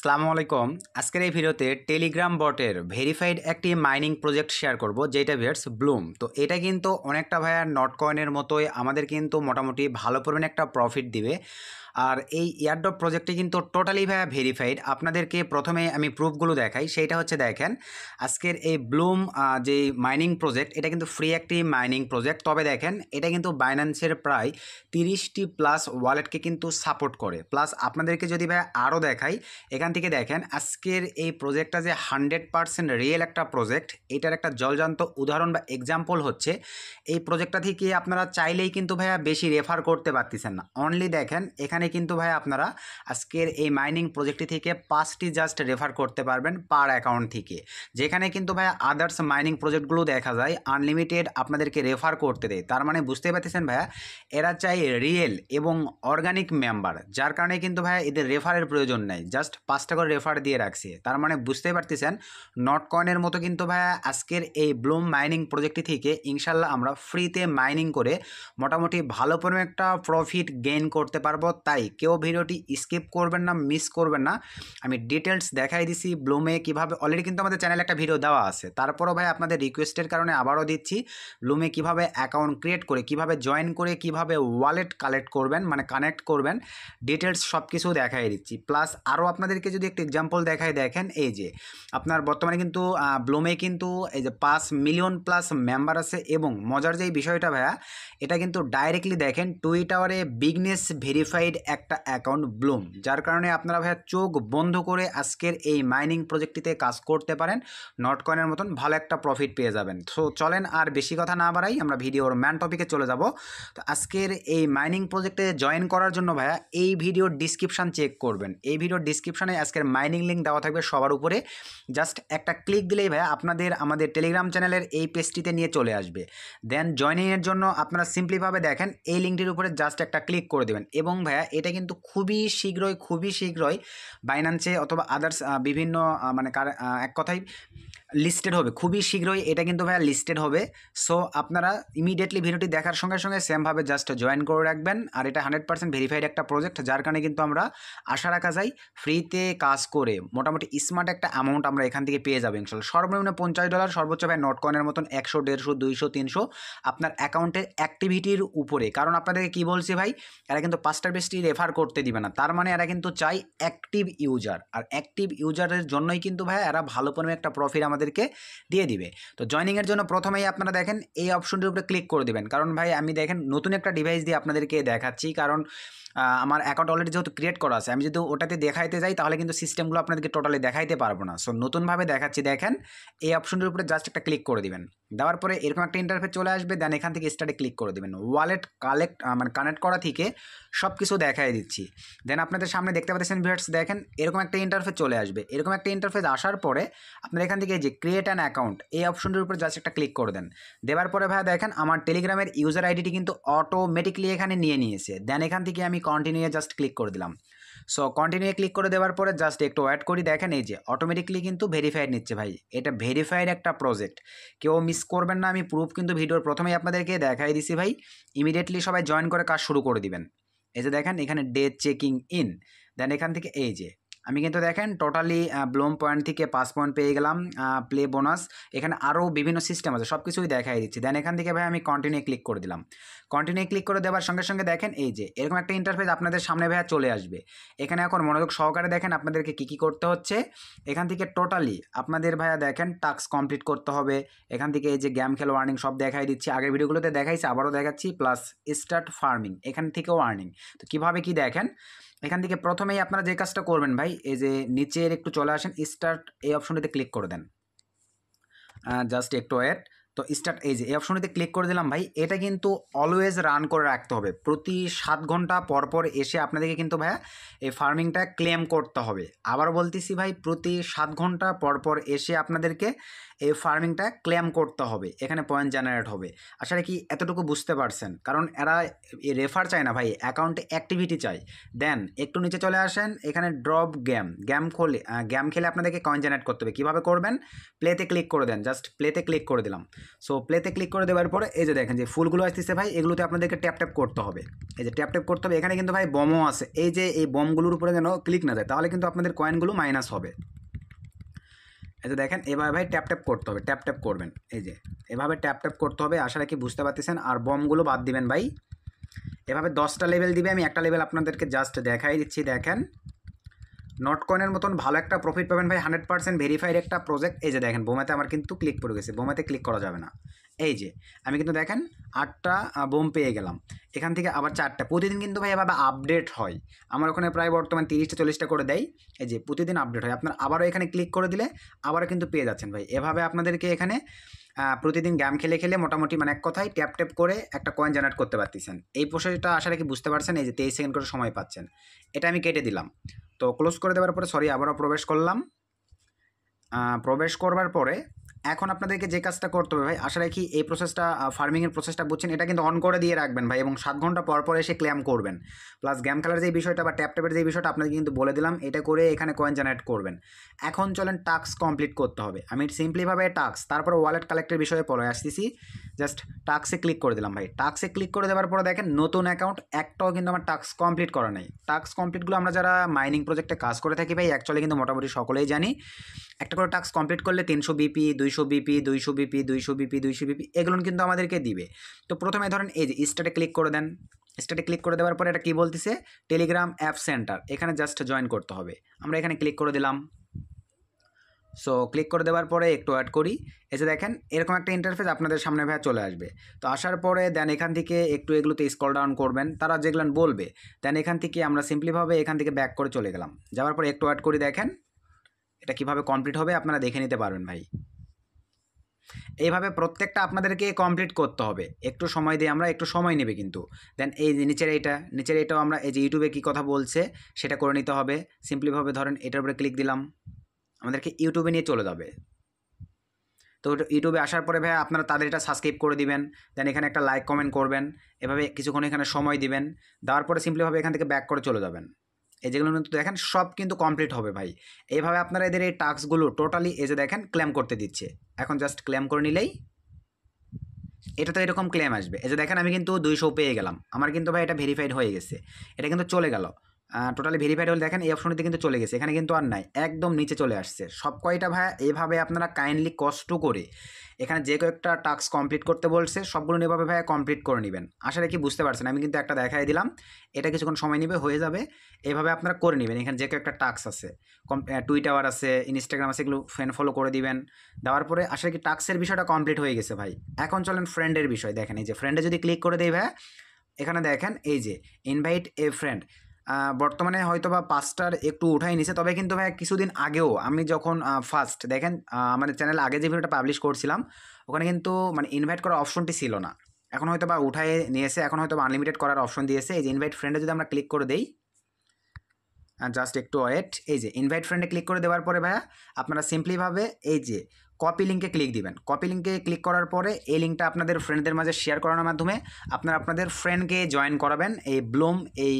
আসসালামু আলাইকুম আজকের এই ভিডিওতে টেলিগ্রাম বটের ভেরিফাইড একটি মাইনিং প্রজেক্ট শেয়ার করব যেটা ভিয়ার্স ব্লুম তো এটা কিন্তু অনেকটা ভাইয়ার নট কয়েনের মতোই আমাদের কিন্তু মোটামুটি ভালো পরিমাণে একটা প্রফিট দিবে আর এই এয়ারড্রপ প্রজেক্টটি কিন্তু টোটালি ভাইয়া ভেরিফাইড আপনাদেরকে প্রথমে আমি প্রুফগুলো দেখাই সেইটা হচ্ছে দেখেন আজকের এই ব্লুম যে মাইনিং প্রজেক্ট এটা কিন্তু ফ্রি একটি মাইনিং প্রজেক্ট তবে দেখেন এটা কিন্তু বাইন্যান্সের প্রায় তিরিশটি প্লাস ওয়ালেটকে কিন্তু সাপোর্ট করে প্লাস আপনাদেরকে যদি ভাই আরও দেখাই এখান থেকে দেখেন আজকের এই প্রজেক্টটা যে হান্ড্রেড পারসেন্ট রিয়েল একটা প্রজেক্ট এটার একটা জলজান্ত উদাহরণ বা এক্সাম্পল হচ্ছে এই প্রজেক্টটা থেকে আপনারা চাইলেই কিন্তু ভাইয়া বেশি রেফার করতে পারতেছেন না অনলি দেখেন এখানে কিন্তু ভাই আপনারা আজকের এই মাইনিং প্রজেক্টটি থেকে পাঁচটি জাস্ট রেফার করতে পারবেন পার অ্যাকাউন্ট থেকে যেখানে কিন্তু ভাই আদার্স মাইনিং প্রজেক্টগুলো দেখা যায় আনলিমিটেড আপনাদেরকে রেফার করতে দেয় তার মানে বুঝতে পারতেছেন ভাইয়া এরা চাই রিয়েল এবং অর্গানিক মেম্বার যার কারণে কিন্তু ভাইয়া এদের রেফারের প্রয়োজন নেই জাস্ট পাঁচটা করে রেফার দিয়ে রাখছে তার মানে বুঝতেই পারতেছেন নট কয়েনের মতো কিন্তু ভাইয়া আজকের এই ব্লুম মাইনিং প্রজেক্টটি থেকে ইনশাল্লাহ আমরা ফ্রিতে মাইনিং করে মোটামুটি ভালো পরিমাণ একটা প্রফিট গেইন করতে পারবো তাই কেউ ভিডিওটি স্কিপ করবেন না মিস করবেন না আমি ডিটেলস দেখাই দিছি ব্লুমে কিভাবে অলরেডি কিন্তু আমাদের চ্যানেলে একটা ভিডিও দেওয়া আছে তারপরও ভাই আপনাদের রিকোয়েস্টের কারণে আবারও দিচ্ছি ব্লুমে কিভাবে অ্যাকাউন্ট ক্রিয়েট করে কিভাবে জয়েন করে কিভাবে ওয়ালেট কালেক্ট করবেন মানে কানেক্ট করবেন ডিটেলস সব কিছু দেখাই দিচ্ছি প্লাস আরও আপনাদেরকে যদি একটু এক্সাম্পল দেখায় দেখেন এই যে আপনার বর্তমানে কিন্তু ব্লুমে কিন্তু এই যে পাঁচ মিলিয়ন প্লাস মেম্বার আছে এবং মজার যে বিষয়টা ভাইয়া এটা কিন্তু ডাইরেক্টলি দেখেন টুইটারে বিগনেস ভেরিফাইড একটা অ্যাকাউন্ট ব্লুম যার কারণে আপনারা ভাইয়া চোখ বন্ধ করে আজকের এই মাইনিং প্রজেক্টটিতে কাজ করতে পারেন নটকয়েনের মতন ভালো একটা প্রফিট পেয়ে যাবেন সো চলেন আর বেশি কথা না বাড়াই আমরা ভিডিওর ম্যান টপিকে চলে যাব তো আজকের এই মাইনিং প্রজেক্টে জয়েন করার জন্য ভাইয়া এই ভিডিওর ডিসক্রিপশান চেক করবেন এই ভিডিওর ডিসক্রিপশানে আজকের মাইনিং লিঙ্ক দেওয়া থাকবে সবার উপরে জাস্ট একটা ক্লিক দিলেই ভাইয়া আপনাদের আমাদের টেলিগ্রাম চ্যানেলের এই পেজটিতে নিয়ে চলে আসবে দেন জয়নিংয়ের জন্য আপনারা সিম্পলিভাবে দেখেন এই লিঙ্কটির উপরে জাস্ট একটা ক্লিক করে দেবেন এবং ভাইয়া এটা কিন্তু খুবই শীঘ্রই খুবই শীঘ্রই বাইন্যান্সে অথবা আদার্স বিভিন্ন মানে কার এক কথায় লিস্টেড হবে খুবই শীঘ্রই এটা কিন্তু ভাইয়া লিস্টেড হবে সো আপনারা ইমিডিয়েটলি ভিডিওটি দেখার সঙ্গে সঙ্গে সেমভাবে জাস্ট জয়েন করে রাখবেন আর এটা হান্ড্রেড পার্সেন্ট ভেরিফাইড একটা প্রজেক্ট যার কারণে কিন্তু আমরা আশা রাখা যায় ফ্রিতে কাজ করে মোটামুটি স্মার্ট একটা অ্যামাউন্ট আমরা এখান থেকে পেয়ে যাবো ইনশাল্লাহ সর্বনিম্ন পঞ্চাশ ডলার সর্বোচ্চ ভাই নটকয়েনের মতন একশো দেড়শো দুইশো তিনশো আপনার অ্যাকাউন্টের অ্যাক্টিভিটির উপরে কারণ আপনাদেরকে কি বলছি ভাই এরা কিন্তু পাঁচটার বেশি রেফার করতে দিবে না তার মানে এরা কিন্তু চাই অ্যাক্টিভ ইউজার আর অ্যাক্টিভ ইউজারের জন্যই কিন্তু ভাই এরা ভালো পরিমাণে একটা প্রফিট আমাদের আমাদেরকে দিয়ে দিবে তো জয়নিংয়ের জন্য প্রথমেই আপনারা দেখেন এই অপশনটির উপরে ক্লিক করে দেবেন কারণ ভাই আমি দেখেন নতুন একটা ডিভাইস দিয়ে আপনাদেরকে দেখাচ্ছি কারণ আমার অ্যাকাউন্ট অলরেডি যেহেতু ক্রিয়েট করা আছে আমি যদি ওটাতে দেখাইতে যাই তাহলে কিন্তু সিস্টেমগুলো আপনাদেরকে টোটালি দেখাইতে পারবো না সো নতুনভাবে দেখাচ্ছি দেখেন এই অপশনটির উপরে জাস্ট একটা ক্লিক করে দিবেন দেওয়ার পরে এরকম একটা ইন্টারফেস চলে আসবে দেন এখান থেকে স্টার্টে ক্লিক করে দেবেন ওয়ালেট কালেক্ট মানে কানেক্ট করা থেকে সব কিছু দেখাই দিচ্ছি দেন আপনাদের সামনে দেখতে পাচ্ছেন ভিউয়ার্স দেখেন এরকম একটা ইন্টারফেস চলে আসবে এরকম একটা ইন্টারফেস আসার পরে আপনার এখান থেকে যে ক্রিয়েট অ্যান অ্যাকাউন্ট এই অপশনটির উপর জাস্ট একটা ক্লিক করে দেন দেওয়ার পরে ভাই দেখেন আমার টেলিগ্রামের ইউজার আইডিটি কিন্তু অটোমেটিকলি এখানে নিয়ে নিয়েছে দেন এখান থেকে আমি কন্টিনিউ জাস্ট ক্লিক করে দিলাম সো কন্টিনিউ ক্লিক করে দেওয়ার পরে জাস্ট একটু ওয়েট করি দেখেন এই যে অটোমেটিকলি কিন্তু ভেরিফাইড নিচ্ছে ভাই এটা ভেরিফাইড একটা প্রজেক্ট কেউ মিস করবেন না আমি প্রুফ কিন্তু ভিডিওর প্রথমেই আপনাদেরকে দেখাই দিছি ভাই ইমিডিয়েটলি সবাই জয়েন করে কাজ শুরু করে দিবেন এই যে দেখেন এখানে ডে চেকিং ইন দেন এখান থেকে এই যে আমি কিন্তু দেখেন টোটালি ব্লোম পয়েন্ট থেকে পাঁচ পয়েন্ট পেয়ে গেলাম প্লে বোনাস এখানে আরও বিভিন্ন সিস্টেম আছে সব কিছুই দেখাই দিচ্ছি দেন এখান থেকে ভাই আমি কন্টিনিউ ক্লিক করে দিলাম কন্টিনিউ ক্লিক করে দেওয়ার সঙ্গে সঙ্গে দেখেন এই যে এরকম একটা ইন্টারফেস আপনাদের সামনে ভাইয়া চলে আসবে এখানে এখন মনোযোগ সহকারে দেখেন আপনাদেরকে কী কী করতে হচ্ছে এখান থেকে টোটালি আপনাদের ভাইয়া দেখেন টাস্ক কমপ্লিট করতে হবে এখান থেকে এই যে গেম খেল ওয়ার্নিং সব দেখাই দিচ্ছি আগের ভিডিওগুলোতে দেখাইছি আবারও দেখাচ্ছি প্লাস স্টার্ট ফার্মিং এখান থেকেও আর্নিং তো কীভাবে কি দেখেন এখান থেকে প্রথমেই আপনারা যে কাজটা করবেন ভাই এই যে নিচের একটু চলে আসেন স্টার্ট এই অপশনটিতে ক্লিক করে দেন জাস্ট একটু ওয়েট তো স্টার্ট এই যে এই অপশনটিতে ক্লিক করে দিলাম ভাই এটা কিন্তু অলওয়েজ রান করে রাখতে হবে প্রতি সাত ঘন্টা পর পর এসে আপনাদেরকে কিন্তু ভাইয়া এই ফার্মিংটা ক্লেম করতে হবে আবার বলতেছি ভাই প্রতি সাত ঘন্টা পর পর এসে আপনাদেরকে এই ফার্মিংটা ক্লেম করতে হবে এখানে পয়েন্ট জেনারেট হবে আসলে কি এতটুকু বুঝতে পারছেন কারণ এরা রেফার চায় না ভাই অ্যাকাউন্টে অ্যাক্টিভিটি চায় দেন একটু নিচে চলে আসেন এখানে ড্রপ গেম গেম খোলে গেম খেলে আপনাদেরকে কয়েন জেনারেট করতে হবে কীভাবে করবেন প্লেতে ক্লিক করে দেন জাস্ট প্লেতে ক্লিক করে দিলাম সো প্লেতে ক্লিক করে দেওয়ার পরে এই যে দেখেন যে ফুলগুলো আসতেছে ভাই এগুলোতে আপনাদেরকে ট্যাপ ট্যাপ করতে হবে এই যে ট্যাপ ট্যাপ করতে হবে এখানে কিন্তু ভাই বমও আছে এই যে এই বমগুলোর উপরে যেন ক্লিক না যায় তাহলে কিন্তু আপনাদের কয়েনগুলো মাইনাস হবে এই দেখেন এভাবে ভাই ট্যাপ ট্যাপ করতে হবে ট্যাপ ট্যাপ করবেন এই যে এভাবে ট্যাপ ট্যাপ করতে হবে আশা রাখি বুঝতে পারতেছেন আর বমগুলো বাদ দিবেন ভাই এভাবে দশটা লেভেল দিবে আমি একটা লেভেল আপনাদেরকে জাস্ট দেখাই দিচ্ছি দেখেন নটকয়েনের মতন ভালো একটা প্রফিট পাবেন ভাই হান্ড্রেড পার্সেন্ট ভেরিফাইড একটা প্রজেক্ট এই যে দেখেন বোমাতে আমার কিন্তু ক্লিক পড়ে গেছে বোমাতে ক্লিক করা যাবে না এই যে আমি কিন্তু দেখেন আটটা বোম পেয়ে গেলাম এখান থেকে আবার চারটা প্রতিদিন কিন্তু ভাই এভাবে আপডেট হয় আমার ওখানে প্রায় বর্তমান তিরিশটা চল্লিশটা করে দেয় এই যে প্রতিদিন আপডেট হয় আপনার আবারও এখানে ক্লিক করে দিলে আবারও কিন্তু পেয়ে যাচ্ছেন ভাই এভাবে আপনাদেরকে এখানে প্রতিদিন গেম খেলে খেলে মোটামুটি মানে এক কথায় ট্যাপ ট্যাপ করে একটা কয়েন জেনারেট করতে পারতেছেন এই প্রসেসটা আশা রাখি বুঝতে পারছেন এই যে তেইশ সেকেন্ড করে সময় পাচ্ছেন এটা আমি কেটে দিলাম তো ক্লোজ করে দেওয়ার পরে সরি আবারও প্রবেশ করলাম প্রবেশ করবার পরে এখন আপনাদেরকে যে কাজটা করতে হবে ভাই আশা রাখি এই প্রসেসটা ফার্মিংয়ের প্রসেসটা বুঝছেন এটা কিন্তু অন করে দিয়ে রাখবেন ভাই এবং সাত ঘন্টা পর পর এসে ক্ল্যাম করবেন প্লাস গ্যাম খেলার যে বিষয়টা বা ট্যাপ ট্যাপের যে বিষয়টা আপনাকে কিন্তু বলে দিলাম এটা করে এখানে কয়েন জেনারেট করবেন এখন চলেন টাস্ক কমপ্লিট করতে হবে আমি সিম্পলিভাবে টাস্ক তারপর ওয়ালেট কালেক্টের বিষয়ে পরে আসতেছি জাস্ট টাস্কে ক্লিক করে দিলাম ভাই টাস্কে ক্লিক করে দেওয়ার পরে দেখেন নতুন অ্যাকাউন্ট একটাও কিন্তু আমার টাস্ক কমপ্লিট করা নেই টাস্ক কমপ্লিটগুলো আমরা যারা মাইনিং প্রজেক্টে কাজ করে থাকি ভাই অ্যাকচুয়ালি কিন্তু মোটামুটি সকলেই জানি একটা করে টাস্ক কমপ্লিট করলে তিনশো বিপি দুই দুইশো বিপি দুইশো বিপি দুইশো বিপি দুইশো বিপি এগুলো কিন্তু আমাদেরকে দিবে তো প্রথমে ধরেন এই যে স্টার্টে ক্লিক করে দেন স্টার্টে ক্লিক করে দেওয়ার পরে এটা কী বলতেছে টেলিগ্রাম অ্যাপ সেন্টার এখানে জাস্ট জয়েন করতে হবে আমরা এখানে ক্লিক করে দিলাম সো ক্লিক করে দেওয়ার পরে একটু অ্যাড করি এসে দেখেন এরকম একটা ইন্টারফেস আপনাদের সামনে ভাইয়া চলে আসবে তো আসার পরে দেন এখান থেকে একটু এগুলোতে স্কল ডাউন করবেন তারা যেগুলো বলবে দেন এখান থেকে আমরা সিম্পলিভাবে এখান থেকে ব্যাক করে চলে গেলাম যাওয়ার পরে একটু অ্যাড করি দেখেন এটা কিভাবে কমপ্লিট হবে আপনারা দেখে নিতে পারবেন ভাই এইভাবে প্রত্যেকটা আপনাদেরকে কমপ্লিট করতে হবে একটু সময় দিয়ে আমরা একটু সময় নেবে কিন্তু দেন এই নিচের এইটা নিচের এইটাও আমরা এই যে ইউটিউবে কী কথা বলছে সেটা করে নিতে হবে সিম্পলিভাবে ধরেন এটার উপরে ক্লিক দিলাম আমাদেরকে ইউটিউবে নিয়ে চলে যাবে তো ইউটিউবে আসার পরে ভাই আপনারা তাদের এটা সাবস্ক্রাইব করে দিবেন দেন এখানে একটা লাইক কমেন্ট করবেন এভাবে কিছুক্ষণ এখানে সময় দিবেন দেওয়ার পরে সিম্পলিভাবে এখান থেকে ব্যাক করে চলে যাবেন এই যেগুলো কিন্তু দেখেন সব কিন্তু কমপ্লিট হবে ভাই এইভাবে আপনারা এদের এই টাস্কগুলো টোটালি এই যে দেখেন ক্লেম করতে দিচ্ছে এখন জাস্ট ক্লেম করে নিলেই এটা তো এরকম ক্লেম আসবে এই যে দেখেন আমি কিন্তু দুইশো পেয়ে গেলাম আমার কিন্তু ভাই এটা ভেরিফাইড হয়ে গেছে এটা কিন্তু চলে গেল টোটালি ভেরিফাইড হলে দেখেন এই অপশনটিতে কিন্তু চলে গেছে এখানে কিন্তু আর নাই একদম নিচে চলে আসছে সব কয়টা ভাইয়া এভাবে আপনারা কাইন্ডলি কষ্ট করে এখানে যে কয়েকটা টাস্ক কমপ্লিট করতে বলছে সবগুলো এভাবে ভাইয়া কমপ্লিট করে নেবেন আশা রাখি বুঝতে পারছেন আমি কিন্তু একটা দেখাই দিলাম এটা কিছুক্ষণ সময় নেবে হয়ে যাবে এভাবে আপনারা করে নেবেন এখানে যে কয়েকটা টাস্ক আছে কম টুইটার আছে ইনস্টাগ্রাম আছে এগুলো ফ্যান ফলো করে দিবেন দেওয়ার পরে আশা রাখি টাস্কের বিষয়টা কমপ্লিট হয়ে গেছে ভাই এখন চলেন ফ্রেন্ডের বিষয় দেখেন এই যে ফ্রেন্ডে যদি ক্লিক করে দেয় ভাই এখানে দেখেন এই যে ইনভাইট এ ফ্রেন্ড বর্তমানে হয়তো বা পাঁচটার একটু উঠাই নিছে তবে কিন্তু ভাই কিছুদিন আগেও আমি যখন ফার্স্ট দেখেন আমাদের চ্যানেল আগে যে ভিডিওটা পাবলিশ করছিলাম ওখানে কিন্তু মানে ইনভাইট করার অপশনটি ছিল না এখন হয়তো বা উঠায় নিয়েছে এখন হয়তো আনলিমিটেড করার অপশন দিয়েছে এই যে ইনভাইট ফ্রেন্ডে যদি আমরা ক্লিক করে দেই জাস্ট একটু ওয়েট এই যে ইনভাইট ফ্রেন্ডে ক্লিক করে দেওয়ার পরে ভাইয়া আপনারা সিম্পলিভাবে এই যে কপি লিঙ্কে ক্লিক দিবেন কপি লিঙ্কে ক্লিক করার পরে এই লিঙ্কটা আপনাদের ফ্রেন্ডদের মাঝে শেয়ার করানোর মাধ্যমে আপনারা আপনাদের ফ্রেন্ডকে জয়েন করাবেন এই ব্লুম এই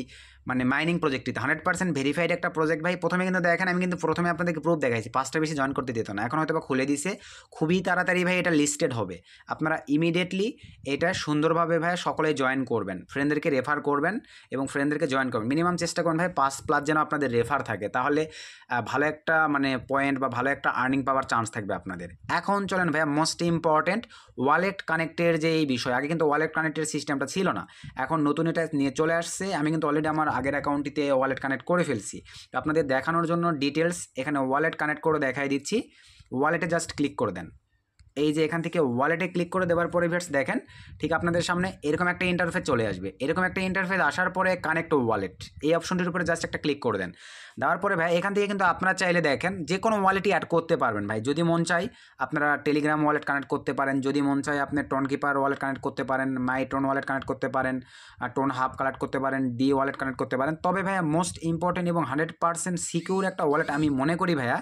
মানে মাইনিং প্রজেক্টটিতে হান্ড্রেড পার্সেন্ট ভেরিফাইড একটা প্রজেক্ট ভাই প্রথমে কিন্তু দেখেন আমি কিন্তু প্রথমে আপনাদেরকে প্রুফ দেখাইছি পাঁচটা বেশি জয়েন করতে দিত না এখন হয়তো খুলে দিছে খুবই তাড়াতাড়ি ভাই এটা লিস্টেড হবে আপনারা ইমিডিয়েটলি এটা সুন্দরভাবে ভাই সকলে জয়েন করবেন ফ্রেন্ডদেরকে রেফার করবেন এবং ফ্রেন্ডদেরকে জয়েন করবেন মিনিমাম চেষ্টা করুন ভাই পাঁচ প্লাস যেন আপনাদের রেফার থাকে তাহলে ভালো একটা মানে পয়েন্ট বা ভালো একটা আর্নিং পাওয়ার চান্স থাকবে আপনাদের এখন চলেন ভাইয়া মোস্ট ইম্পর্ট্যান্ট ওয়ালেট কানেক্টের যে এই বিষয় আগে কিন্তু ওয়ালেট কানেক্টের সিস্টেমটা ছিল না এখন নতুন এটা নিয়ে চলে আসছে আমি কিন্তু অলরেডি আমার আগের অ্যাকাউন্টটিতে ওয়ালেট কানেক্ট করে ফেলছি আপনাদের দেখানোর জন্য ডিটেলস এখানে ওয়ালেট কানেক্ট করে দেখাই দিচ্ছি ওয়ালেটে জাস্ট ক্লিক করে দেন এই যে এখান থেকে ওয়ালেটে ক্লিক করে দেওয়ার পরে ভিয়ার্স দেখেন ঠিক আপনাদের সামনে এরকম একটা ইন্টারফেস চলে আসবে এরকম একটা ইন্টারফেস আসার পরে কানেক্ট ওয়ালেট এই অপশনটির উপরে জাস্ট একটা ক্লিক করে দেন দেওয়ার পরে ভাই এখান থেকে কিন্তু আপনারা চাইলে দেখেন যে কোনো ওয়ালেটই অ্যাড করতে পারবেন ভাই যদি মন চাই আপনারা টেলিগ্রাম ওয়ালেট কানেক্ট করতে পারেন যদি মন চাই আপনি টন কিপার ওয়ালেট কানেক্ট করতে পারেন মাই টোন ওয়ালেট কানেক্ট করতে পারেন টোন হাফ কানেক্ট করতে পারেন ডি ওয়ালেট কানেক্ট করতে পারেন তবে ভাইয়া মোস্ট ইম্পর্টেন্ট এবং হান্ড্রেড পার্সেন্ট সিকিউর একটা ওয়ালেট আমি মনে করি ভাইয়া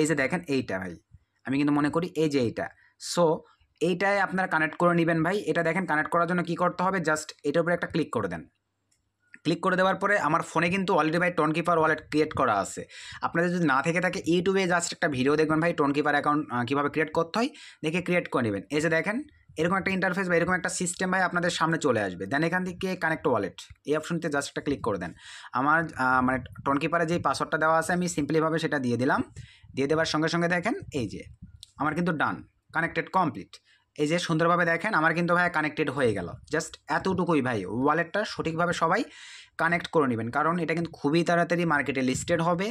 এই যে দেখেন এইটা ভাই আমি কিন্তু মনে করি এই যে এইটা সো এইটায় আপনারা কানেক্ট করে নেবেন ভাই এটা দেখেন কানেক্ট করার জন্য কি করতে হবে জাস্ট এটার উপরে একটা ক্লিক করে দেন ক্লিক করে দেওয়ার পরে আমার ফোনে কিন্তু অলরেডি ভাই টনকিপার ওয়ালেট ক্রিয়েট করা আছে আপনাদের যদি না থেকে থাকে ইউটিউবে জাস্ট একটা ভিডিও দেখবেন ভাই টনকিপার অ্যাকাউন্ট কীভাবে ক্রিয়েট করতে হয় দেখে ক্রিয়েট করে নেবেন এই যে দেখেন এরকম একটা ইন্টারফেস বা এরকম একটা সিস্টেম ভাই আপনাদের সামনে চলে আসবে দেন এখান থেকে কানেক্ট ওয়ালেট এই অপশনতে জাস্ট একটা ক্লিক করে দেন আমার মানে টনকিপারে যেই পাসওয়ার্ডটা দেওয়া আছে আমি সিম্পলিভাবে সেটা দিয়ে দিলাম দিয়ে দেওয়ার সঙ্গে সঙ্গে দেখেন এই যে আমার কিন্তু ডান কানেক্টেড কমপ্লিট এই যে সুন্দরভাবে দেখেন আমার কিন্তু ভাই কানেক্টেড হয়ে গেল জাস্ট এতটুকুই ভাই ওয়ালেটটা সঠিকভাবে সবাই কানেক্ট করে নেবেন কারণ এটা কিন্তু খুবই তাড়াতাড়ি মার্কেটে লিস্টেড হবে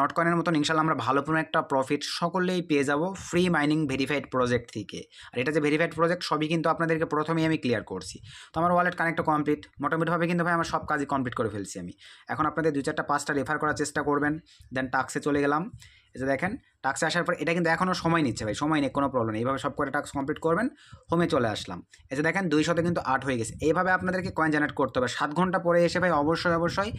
নটকয়েনের মতন ইনশাল্লাহ আমরা ভালো কোনো একটা প্রফিট সকলেই পেয়ে যাব ফ্রি মাইনিং ভেরিফাইড প্রজেক্ট থেকে আর এটা যে ভেরিফাইড প্রজেক্ট সবই কিন্তু আপনাদেরকে প্রথমেই আমি ক্লিয়ার করছি তো আমার ওয়ালেট কানেক্ট কমপ্লিট মোটামুটিভাবে কিন্তু ভাই আমার সব কাজই কমপ্লিট করে ফেলছি আমি এখন আপনাদের দু চারটা পাঁচটা রেফার করার চেষ্টা করবেন দেন টাক্সে চলে গেলাম এই যে দেখেন টাক্সে আসার পর এটা কিন্তু এখনও সময় নিচ্ছে ভাই সময় নেই কোনো প্রবলেম এইভাবে সব করে টাক্স কমপ্লিট করবেন হোমে চলে আসলাম এই যে দেখেন দুইশোতে কিন্তু আট হয়ে গেছে এইভাবে আপনাদেরকে কয়েন জেনারেট করতে হবে সাত ঘন্টা পরে এসে ভাই অবশ্যই অবশ্যই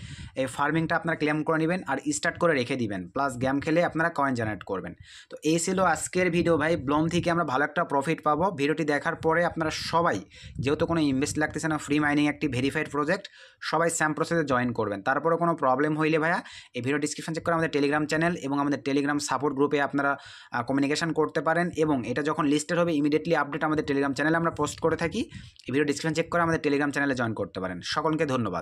এই ফার্মিংটা আপনারা ক্লেম করে নেবেন আর স্টার্ট করে রেখে দিবেন প্লাস গেম খেলে আপনারা কয়েন জেনারেট করবেন তো এই ছিল আজকের ভিডিও ভাই ব্লম থেকে আমরা ভালো একটা প্রফিট পাবো ভিডিওটি দেখার পরে আপনারা সবাই যেহেতু কোনো ইনভেস্ট লাগতেছে না ফ্রি মাইনিং একটি ভেরিফাইড প্রজেক্ট সবাই স্যাম প্রসেসে জয়েন করবেন তারপরে কোনো প্রবলেম হইলে ভাইয়া এই ভিডিও ডিসক্রিপশন চেক করে আমাদের টেলিগ্রাম চ্যানেল এবং আমাদের টেলি টেলিগ্রাম সাপোর্ট গ্রুপে আপনারা কমিউনিকেশন করতে পারেন এবং এটা যখন লিস্টেড হবে ইমিডিয়েটলি আপডেট আমাদের টেলিগ্রাম চ্যানেলে আমরা পোস্ট করে থাকি ভিডিও ডিসক্রিপশন চেক করে আমাদের টেলিগ্রাম চ্যানেলে জয়েন করতে পারেন সকলকে ধন্যবাদ